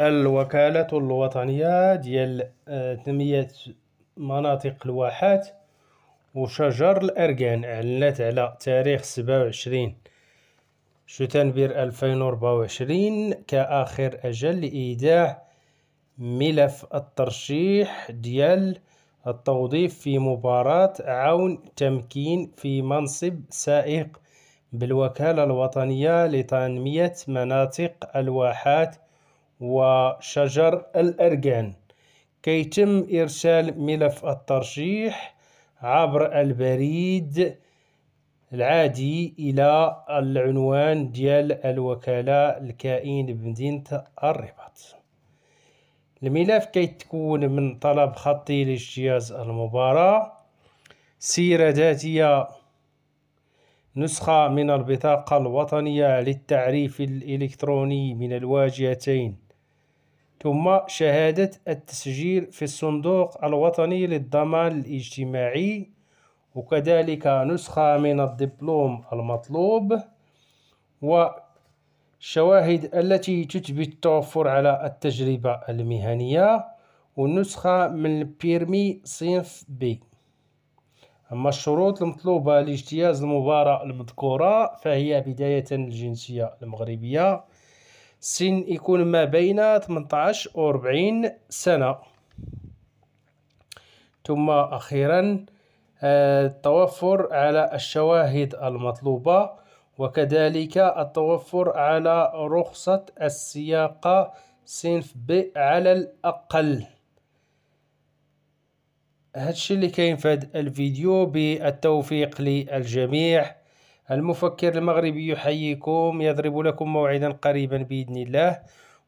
الوكالة الوطنية ديال آه، تنمية مناطق الواحات وشجر الأركان أعلنت على تاريخ سبعة وعشرين شتنبر ألفين وربعة وعشرين كآخر أجل لإيداع ملف الترشيح ديال التوظيف في مباراة عون تمكين في منصب سائق بالوكالة الوطنية لتنمية مناطق الواحات وشجر الأرجان كي يتم إرسال ملف الترشيح عبر البريد العادي إلى العنوان ديال الوكالة الكائن بمدينة الرباط الملف كيتكون من طلب خطي لاجتياز المباراة سيرة ذاتية نسخة من البطاقة الوطنية للتعريف الإلكتروني من الواجهتين ثم شهادة التسجيل في الصندوق الوطني للضمان الاجتماعي وكذلك نسخة من الدبلوم المطلوب والشواهد التي تثبت التوفر على التجربة المهنية ونسخة من البيرمي صنف بي أما الشروط المطلوبة لاجتياز المباراة المذكورة فهي بداية الجنسية المغربية سن يكون ما بين 18 و 40 سنة ثم أخيرا آه، التوفر على الشواهد المطلوبة وكذلك التوفر على رخصة السياقة سنف ب على الأقل هادشي اللي كاين في هذا الفيديو بالتوفيق للجميع المفكر المغربي يحييكم يضرب لكم موعدا قريبا بإذن الله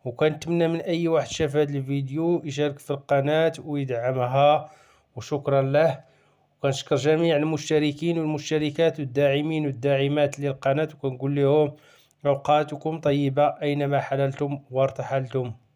وكنتمنى من أي واحد شاف هذا الفيديو يشارك في القناة ويدعمها وشكرا له وكنشكر جميع المشتركين والمشتركات والداعمين والداعمات للقناة وكنقول لهم أوقاتكم طيبة أينما حللتم وارتحلتم